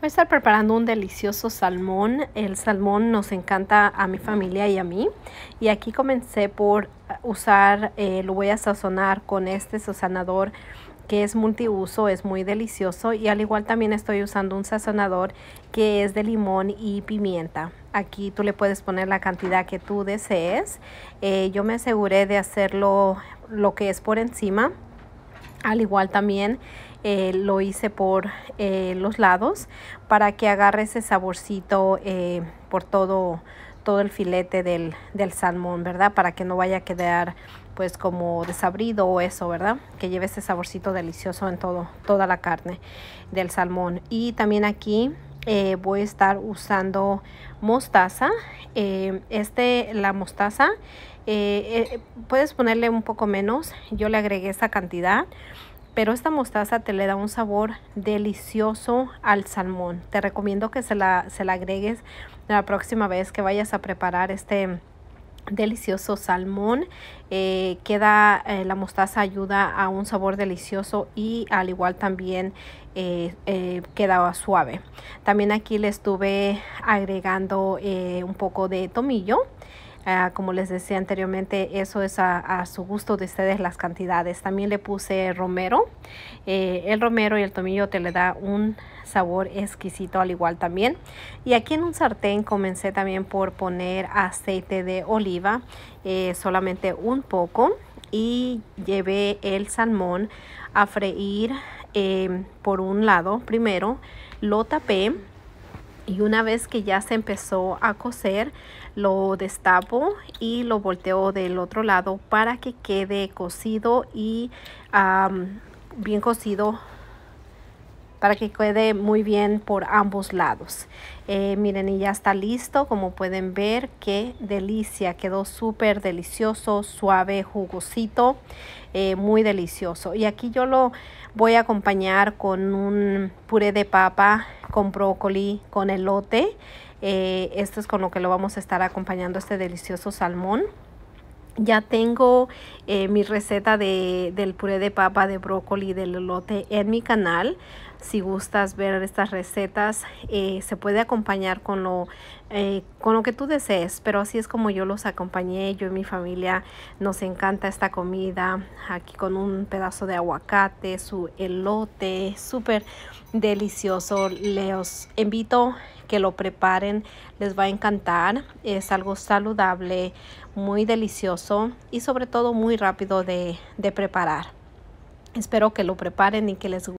Voy a estar preparando un delicioso salmón. El salmón nos encanta a mi familia y a mí. Y aquí comencé por eh, usar, eh, lo voy a sazonar con este sazonador que es multiuso, es muy delicioso. Y al igual también estoy usando un sazonador que es de limón y pimienta. Aquí tú le puedes poner la cantidad que tú desees. Eh, yo me aseguré de hacerlo lo que es por encima al igual también eh, lo hice por eh, los lados para que agarre ese saborcito eh, por todo, todo el filete del, del, salmón, ¿verdad? Para que no vaya a quedar pues como desabrido o eso, ¿verdad? Que lleve ese saborcito delicioso en todo, toda la carne del salmón. Y también aquí eh, voy a estar usando mostaza. Eh, este, la mostaza, eh, puedes ponerle un poco menos. Yo le agregué esa cantidad. Pero esta mostaza te le da un sabor delicioso al salmón. Te recomiendo que se la, se la agregues la próxima vez que vayas a preparar este, delicioso salmón. Eh, queda eh, la mostaza ayuda a un sabor delicioso y al igual también eh, quedaba suave. También aquí le estuve agregando un poco de tomillo. Ah, como les decía anteriormente, eso es a, su gusto de ustedes las cantidades. También le puse romero. Eh, el romero y el tomillo te le da un sabor exquisito al igual también. Y aquí en un sartén comencé también por poner aceite de oliva, eh, solamente un poco. Y llevé el salmón a freír eh, por un lado primero. Lo tapé y una vez que ya se empezó a coser lo destapo y lo volteo del otro lado para que quede cocido y bien cocido para que quede muy bien por ambos lados eh, miren y ya está listo como pueden ver qué delicia quedó súper delicioso suave jugosito eh, muy delicioso y aquí yo lo voy a acompañar con un puré de papa con brócoli, con elote. Eh, esto es con lo que lo vamos a estar acompañando este delicioso salmón. Ya tengo eh, mi receta de, del puré de papa, de brócoli, del elote en mi canal si gustas ver estas recetas, eh, se puede acompañar con lo, eh, con lo que tú desees, pero así es como yo los acompañé, yo y mi familia nos encanta esta comida, aquí con un pedazo de aguacate, su elote, súper delicioso, les invito que lo preparen, les va a encantar, es algo saludable, muy delicioso y sobre todo muy rápido de, de preparar. Espero que lo preparen y que les guste.